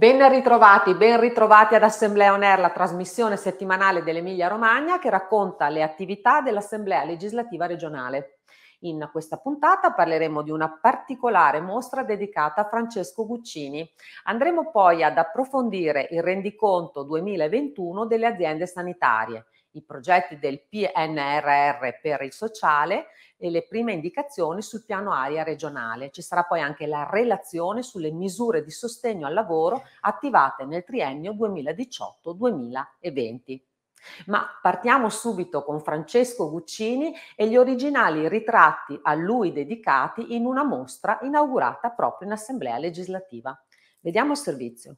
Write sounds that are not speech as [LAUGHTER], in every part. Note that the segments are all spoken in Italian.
Ben ritrovati, ben ritrovati ad Assemblea On Air, la trasmissione settimanale dell'Emilia Romagna che racconta le attività dell'Assemblea legislativa regionale. In questa puntata parleremo di una particolare mostra dedicata a Francesco Guccini. Andremo poi ad approfondire il rendiconto 2021 delle aziende sanitarie i progetti del PNRR per il sociale e le prime indicazioni sul piano aria regionale. Ci sarà poi anche la relazione sulle misure di sostegno al lavoro attivate nel triennio 2018-2020. Ma partiamo subito con Francesco Guccini e gli originali ritratti a lui dedicati in una mostra inaugurata proprio in Assemblea legislativa. Vediamo il servizio.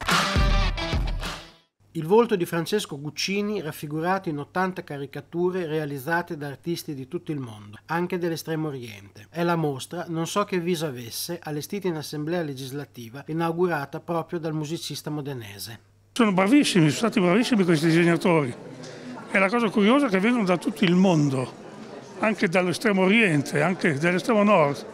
Il volto di Francesco Guccini raffigurato in 80 caricature realizzate da artisti di tutto il mondo, anche dell'estremo oriente. È la mostra Non so che viso avesse, allestita in assemblea legislativa, inaugurata proprio dal musicista modenese. Sono bravissimi, sono stati bravissimi questi disegnatori. E la cosa curiosa è che vengono da tutto il mondo, anche dall'estremo oriente, anche dall'estremo nord.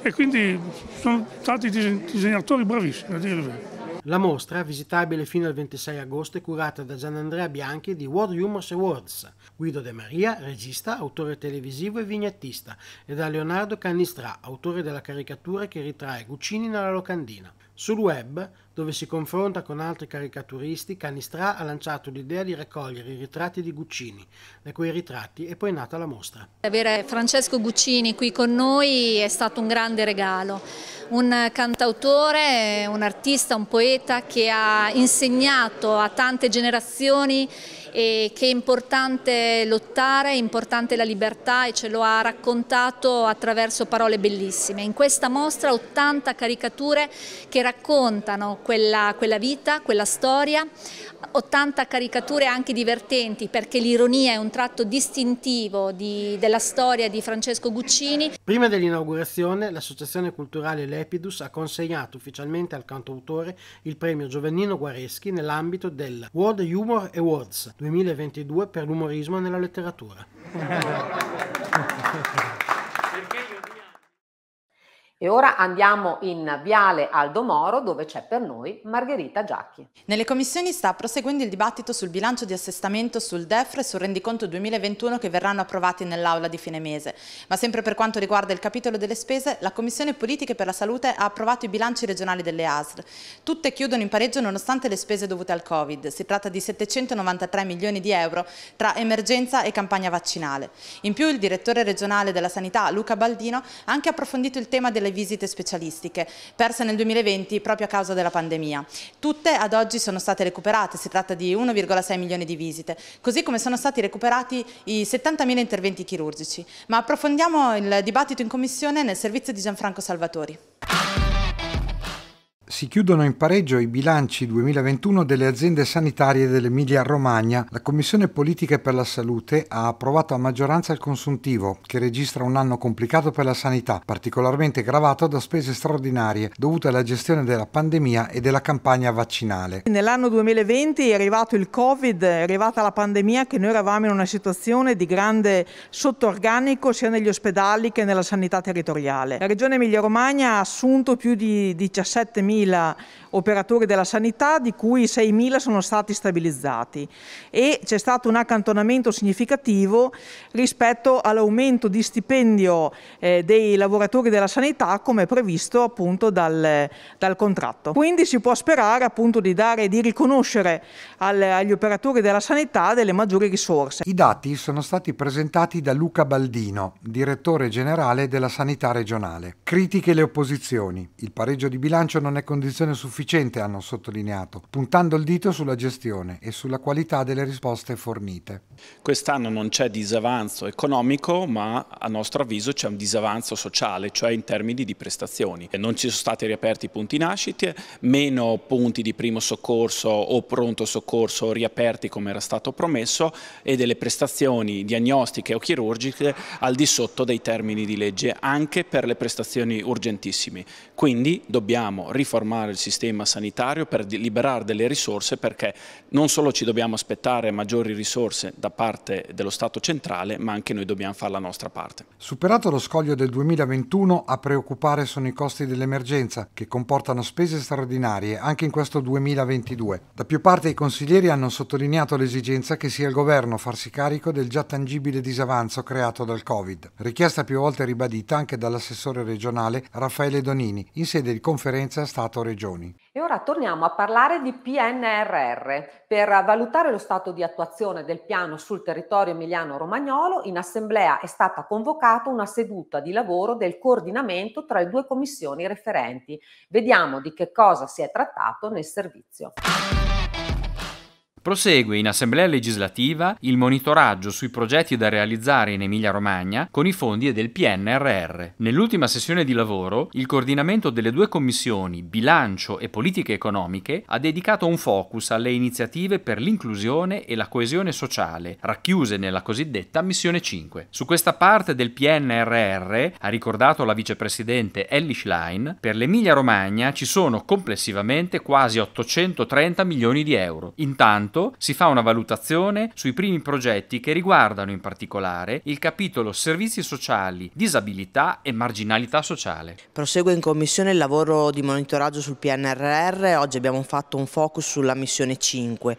E quindi sono stati disegnatori bravissimi, a dire il vero. La mostra, visitabile fino al 26 agosto, è curata da Gianandrea Bianchi di World Humors Awards, Guido De Maria, regista, autore televisivo e vignettista, e da Leonardo Cannistrà, autore della caricatura che ritrae Guccini nella locandina. Sul web, dove si confronta con altri caricaturisti, Canistra ha lanciato l'idea di raccogliere i ritratti di Guccini, da quei ritratti è poi nata la mostra. Avere Francesco Guccini qui con noi è stato un grande regalo. Un cantautore, un artista, un poeta che ha insegnato a tante generazioni e che è importante lottare, è importante la libertà e ce lo ha raccontato attraverso parole bellissime. In questa mostra 80 caricature che raccontano quella, quella vita, quella storia, 80 caricature anche divertenti perché l'ironia è un tratto distintivo di, della storia di Francesco Guccini. Prima dell'inaugurazione l'associazione culturale Lepidus ha consegnato ufficialmente al cantautore il premio Giovannino Guareschi nell'ambito del World Humor Awards, 2022 per l'umorismo nella letteratura. [LAUGHS] E ora andiamo in Viale Aldo Moro dove c'è per noi Margherita Giacchi. Nelle commissioni sta proseguendo il dibattito sul bilancio di assestamento, sul DEF e sul rendiconto 2021 che verranno approvati nell'aula di fine mese. Ma sempre per quanto riguarda il capitolo delle spese, la Commissione Politiche per la Salute ha approvato i bilanci regionali delle ASR. Tutte chiudono in pareggio nonostante le spese dovute al Covid. Si tratta di 793 milioni di euro tra emergenza e campagna vaccinale. In più il direttore regionale della sanità Luca Baldino ha anche approfondito il tema delle le visite specialistiche, perse nel 2020 proprio a causa della pandemia. Tutte ad oggi sono state recuperate, si tratta di 1,6 milioni di visite, così come sono stati recuperati i 70.000 interventi chirurgici. Ma approfondiamo il dibattito in commissione nel servizio di Gianfranco Salvatori. Si chiudono in pareggio i bilanci 2021 delle aziende sanitarie dell'Emilia-Romagna. La Commissione Politiche per la Salute ha approvato a maggioranza il consuntivo, che registra un anno complicato per la sanità, particolarmente gravato da spese straordinarie dovute alla gestione della pandemia e della campagna vaccinale. Nell'anno 2020 è arrivato il Covid, è arrivata la pandemia che noi eravamo in una situazione di grande sottorganico sia negli ospedali che nella sanità territoriale. La Regione Emilia-Romagna ha assunto più di 17.000 la... operatori della sanità, di cui 6.000 sono stati stabilizzati e c'è stato un accantonamento significativo rispetto all'aumento di stipendio eh, dei lavoratori della sanità come previsto appunto dal, dal, contratto. Quindi si può sperare appunto di dare di riconoscere al, agli operatori della sanità delle maggiori risorse. I dati sono stati presentati da Luca Baldino, direttore generale della sanità regionale. Critiche le opposizioni. Il pareggio di bilancio non è condizione sufficiente sufficiente, hanno sottolineato, puntando il dito sulla gestione e sulla qualità delle risposte fornite. Quest'anno non c'è disavanzo economico, ma a nostro avviso c'è un disavanzo sociale, cioè in termini di prestazioni. Non ci sono stati riaperti i punti nascite, meno punti di primo soccorso o pronto soccorso riaperti come era stato promesso e delle prestazioni diagnostiche o chirurgiche al di sotto dei termini di legge, anche per le prestazioni urgentissime. Quindi dobbiamo riformare il sistema sistema sanitario per liberare delle risorse perché non solo ci dobbiamo aspettare maggiori risorse da parte dello Stato centrale ma anche noi dobbiamo fare la nostra parte. Superato lo scoglio del 2021 a preoccupare sono i costi dell'emergenza che comportano spese straordinarie anche in questo 2022. Da più parte i consiglieri hanno sottolineato l'esigenza che sia il governo a farsi carico del già tangibile disavanzo creato dal Covid, richiesta più volte ribadita anche dall'assessore regionale Raffaele Donini in sede di conferenza Stato-Regioni. E ora torniamo a parlare di PNRR per valutare lo stato di attuazione del piano sul territorio emiliano-romagnolo. In assemblea è stata convocata una seduta di lavoro del coordinamento tra le due commissioni referenti. Vediamo di che cosa si è trattato nel servizio. Prosegue in Assemblea legislativa il monitoraggio sui progetti da realizzare in Emilia-Romagna con i fondi del PNRR. Nell'ultima sessione di lavoro, il coordinamento delle due commissioni Bilancio e Politiche economiche ha dedicato un focus alle iniziative per l'inclusione e la coesione sociale, racchiuse nella cosiddetta Missione 5. Su questa parte del PNRR, ha ricordato la vicepresidente Ellie Schlein, per l'Emilia-Romagna ci sono complessivamente quasi 830 milioni di euro. Intanto, appunto, esatto. si fa una valutazione sui primi progetti che riguardano in particolare il capitolo servizi sociali, disabilità e marginalità sociale. Prosegue in commissione il lavoro di monitoraggio sul PNRR, oggi abbiamo fatto un focus sulla missione 5.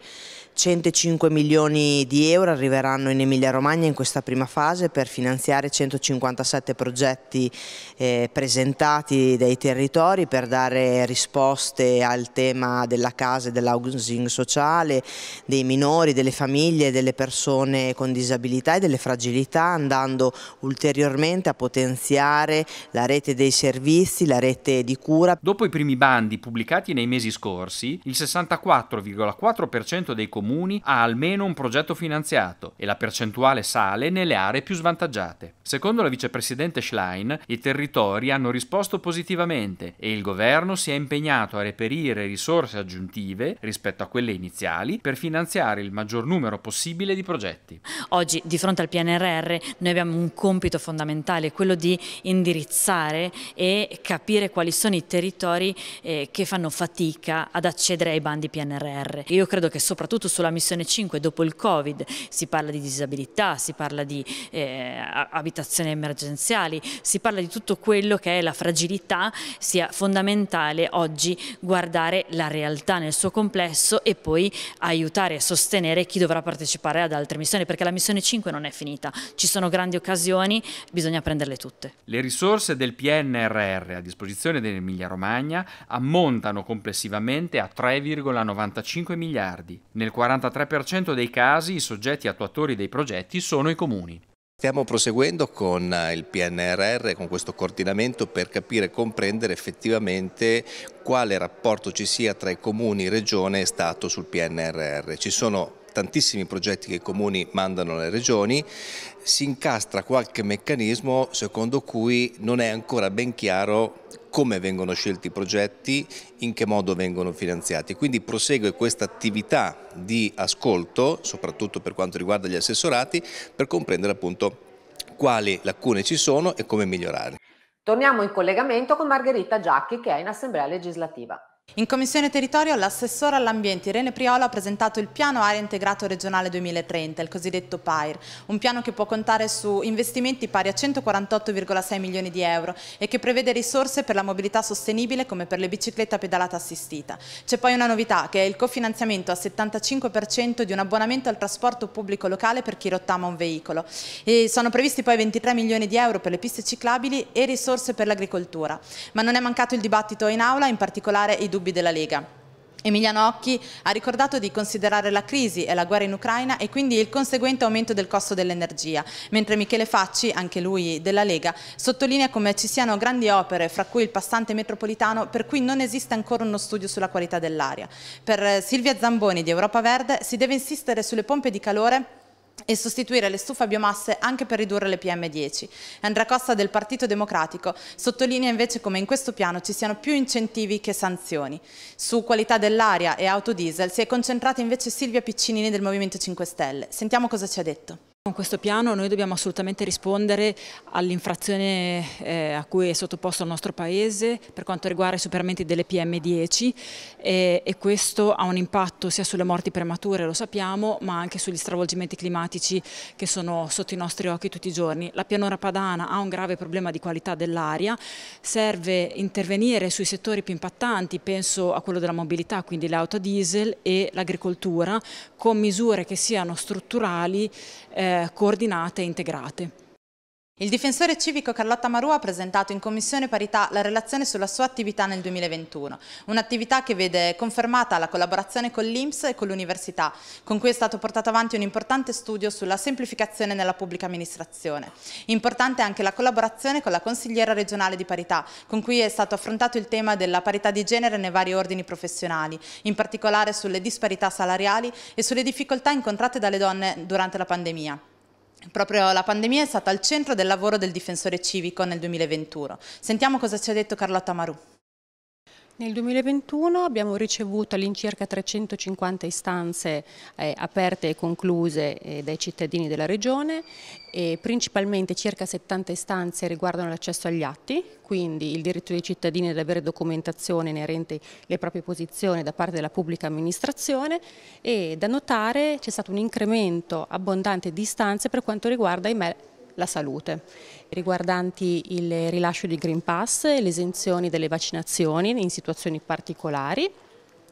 105 milioni di euro arriveranno in Emilia Romagna in questa prima fase per finanziare 157 progetti eh, presentati dai territori per dare risposte al tema della casa e dell'housing sociale, dei minori, delle famiglie, delle persone con disabilità e delle fragilità andando ulteriormente a potenziare la rete dei servizi, la rete di cura. Dopo i primi bandi pubblicati nei mesi scorsi, il 64,4% dei comuni comuni ha almeno un progetto finanziato e la percentuale sale nelle aree più svantaggiate. Secondo la vicepresidente Schlein, i territori hanno risposto positivamente e il governo si è impegnato a reperire risorse aggiuntive rispetto a quelle iniziali per finanziare il maggior numero possibile di progetti. Oggi di fronte al PNRR noi abbiamo un compito fondamentale, quello di indirizzare e capire quali sono i territori eh, che fanno fatica ad accedere ai bandi PNRR. Io credo che soprattutto sulla missione 5 dopo il Covid, si parla di disabilità, si parla di eh, abitazioni emergenziali, si parla di tutto quello che è la fragilità, sia fondamentale oggi guardare la realtà nel suo complesso e poi aiutare e sostenere chi dovrà partecipare ad altre missioni, perché la missione 5 non è finita, ci sono grandi occasioni, bisogna prenderle tutte. Le risorse del PNRR a disposizione dell'Emilia Romagna ammontano complessivamente a 3,95 miliardi. Nel 43% dei casi i soggetti attuatori dei progetti sono i comuni. Stiamo proseguendo con eh, il PNRR, con questo coordinamento per capire e comprendere effettivamente quale rapporto ci sia tra i comuni, regione e Stato sul PNRR. Ci sono tantissimi progetti che i comuni mandano alle regioni, si incastra qualche meccanismo secondo cui non è ancora ben chiaro come vengono scelti i progetti, in che modo vengono finanziati. Quindi prosegue questa attività di ascolto, soprattutto per quanto riguarda gli assessorati, per comprendere appunto quali lacune ci sono e come migliorare. Torniamo in collegamento con Margherita Giacchi che è in Assemblea legislativa. In Commissione Territorio l'assessore all'ambiente Irene Priolo ha presentato il piano Area Integrato Regionale 2030, il cosiddetto PAIR, un piano che può contare su investimenti pari a 148,6 milioni di euro e che prevede risorse per la mobilità sostenibile come per le biciclette a pedalata assistita. C'è poi una novità che è il cofinanziamento a 75% di un abbonamento al trasporto pubblico locale per chi rottama un veicolo. E sono previsti poi 23 milioni di euro per le piste ciclabili e risorse per l'agricoltura. Ma non è mancato il dibattito in aula, in particolare i dubbi della Lega. Emiliano Occhi ha ricordato di considerare la crisi e la guerra in Ucraina e quindi il conseguente aumento del costo dell'energia, mentre Michele Facci, anche lui della Lega, sottolinea come ci siano grandi opere, fra cui il passante metropolitano, per cui non esiste ancora uno studio sulla qualità dell'aria. Per eh, Silvia Zamboni di Europa Verde si deve insistere sulle pompe di calore e sostituire le stufe a biomasse anche per ridurre le PM10. Andrea Costa del Partito Democratico sottolinea invece come in questo piano ci siano più incentivi che sanzioni. Su qualità dell'aria e autodiesel si è concentrata invece Silvia Piccinini del Movimento 5 Stelle. Sentiamo cosa ci ha detto. Con questo piano noi dobbiamo assolutamente rispondere all'infrazione eh, a cui è sottoposto il nostro Paese per quanto riguarda i superamenti delle PM10 eh, e questo ha un impatto sia sulle morti premature, lo sappiamo, ma anche sugli stravolgimenti climatici che sono sotto i nostri occhi tutti i giorni. La pianura padana ha un grave problema di qualità dell'aria, serve intervenire sui settori più impattanti, penso a quello della mobilità, quindi le auto diesel e l'agricoltura, con misure che siano strutturali eh, coordinate e integrate. Il difensore civico Carlotta Maru ha presentato in Commissione Parità la relazione sulla sua attività nel 2021, un'attività che vede confermata la collaborazione con l'Inps e con l'Università, con cui è stato portato avanti un importante studio sulla semplificazione nella pubblica amministrazione. Importante anche la collaborazione con la consigliera regionale di parità, con cui è stato affrontato il tema della parità di genere nei vari ordini professionali, in particolare sulle disparità salariali e sulle difficoltà incontrate dalle donne durante la pandemia. Proprio la pandemia è stata al centro del lavoro del difensore civico nel 2021. Sentiamo cosa ci ha detto Carlotta Marù. Nel 2021 abbiamo ricevuto all'incirca 350 istanze eh, aperte e concluse eh, dai cittadini della Regione e principalmente circa 70 istanze riguardano l'accesso agli atti, quindi il diritto dei cittadini ad avere documentazione inerente alle proprie posizioni da parte della pubblica amministrazione e da notare c'è stato un incremento abbondante di istanze per quanto riguarda i la salute, riguardanti il rilascio di Green Pass, le esenzioni delle vaccinazioni in situazioni particolari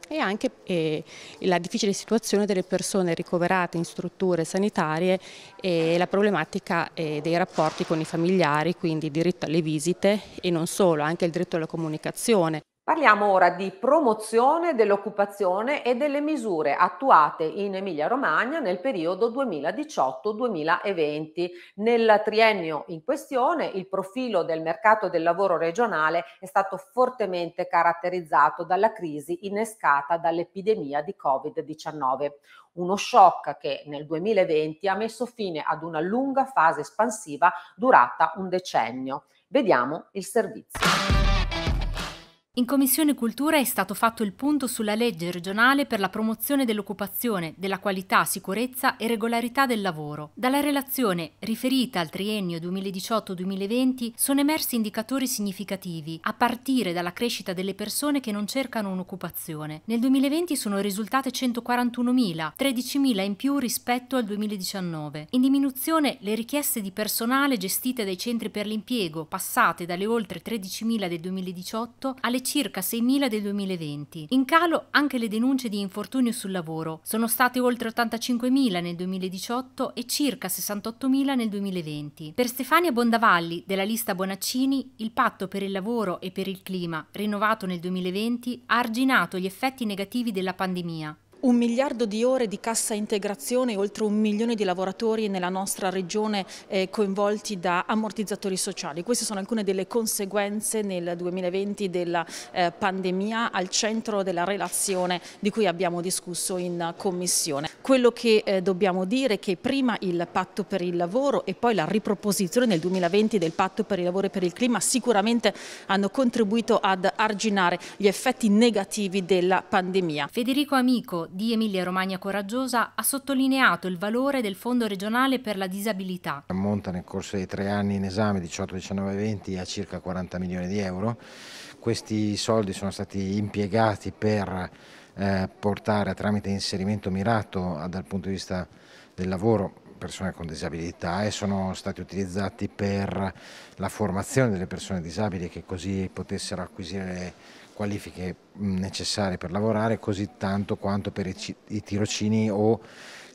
e anche eh, la difficile situazione delle persone ricoverate in strutture sanitarie e la problematica eh, dei rapporti con i familiari, quindi il diritto alle visite e non solo, anche il diritto alla comunicazione. Parliamo ora di promozione dell'occupazione e delle misure attuate in Emilia-Romagna nel periodo 2018-2020. Nel triennio in questione il profilo del mercato del lavoro regionale è stato fortemente caratterizzato dalla crisi innescata dall'epidemia di Covid-19. Uno shock che nel 2020 ha messo fine ad una lunga fase espansiva durata un decennio. Vediamo il servizio. In Commissione Cultura è stato fatto il punto sulla legge regionale per la promozione dell'occupazione, della qualità, sicurezza e regolarità del lavoro. Dalla relazione riferita al triennio 2018-2020 sono emersi indicatori significativi, a partire dalla crescita delle persone che non cercano un'occupazione. Nel 2020 sono risultate 141.000, 13.000 in più rispetto al 2019. In diminuzione le richieste di personale gestite dai centri per l'impiego, passate dalle oltre 13.000 del 2018 alle circa 6.000 del 2020. In calo anche le denunce di infortunio sul lavoro, sono state oltre 85.000 nel 2018 e circa 68.000 nel 2020. Per Stefania Bondavalli della lista Bonaccini, il patto per il lavoro e per il clima, rinnovato nel 2020, ha arginato gli effetti negativi della pandemia, un miliardo di ore di cassa integrazione e oltre un milione di lavoratori nella nostra regione eh, coinvolti da ammortizzatori sociali. Queste sono alcune delle conseguenze nel 2020 della eh, pandemia al centro della relazione di cui abbiamo discusso in Commissione. Quello che eh, dobbiamo dire è che prima il patto per il lavoro e poi la riproposizione nel 2020 del patto per il lavoro e per il clima sicuramente hanno contribuito ad arginare gli effetti negativi della pandemia. Federico Amico di Emilia Romagna Coraggiosa ha sottolineato il valore del Fondo regionale per la disabilità. Ammonta nel corso dei tre anni in esame, 18, 19 e 20, a circa 40 milioni di euro. Questi soldi sono stati impiegati per eh, portare tramite inserimento mirato dal punto di vista del lavoro persone con disabilità e sono stati utilizzati per la formazione delle persone disabili che così potessero acquisire le qualifiche necessarie per lavorare, così tanto quanto per i, i tirocini o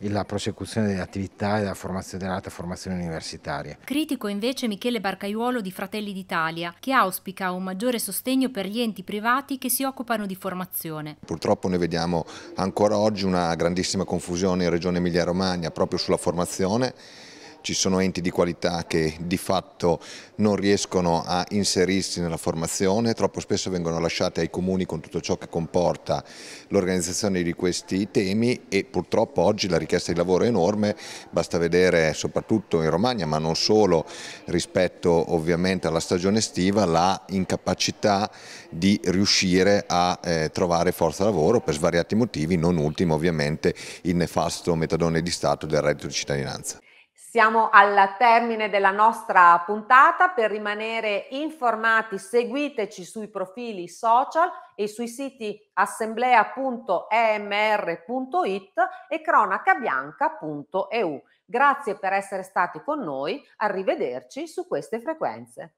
la prosecuzione delle attività e della formazione dell'alta formazione universitaria. Critico invece Michele Barcaiuolo di Fratelli d'Italia, che auspica un maggiore sostegno per gli enti privati che si occupano di formazione. Purtroppo noi vediamo ancora oggi una grandissima confusione in Regione Emilia-Romagna proprio sulla formazione ci sono enti di qualità che di fatto non riescono a inserirsi nella formazione, troppo spesso vengono lasciate ai comuni con tutto ciò che comporta l'organizzazione di questi temi e purtroppo oggi la richiesta di lavoro è enorme, basta vedere soprattutto in Romagna ma non solo rispetto ovviamente alla stagione estiva la incapacità di riuscire a eh, trovare forza lavoro per svariati motivi, non ultimo ovviamente il nefasto metadone di Stato del reddito di cittadinanza. Siamo al termine della nostra puntata. Per rimanere informati, seguiteci sui profili social e sui siti assemblea.emr.it e cronacabianca.eu. Grazie per essere stati con noi. Arrivederci su queste frequenze.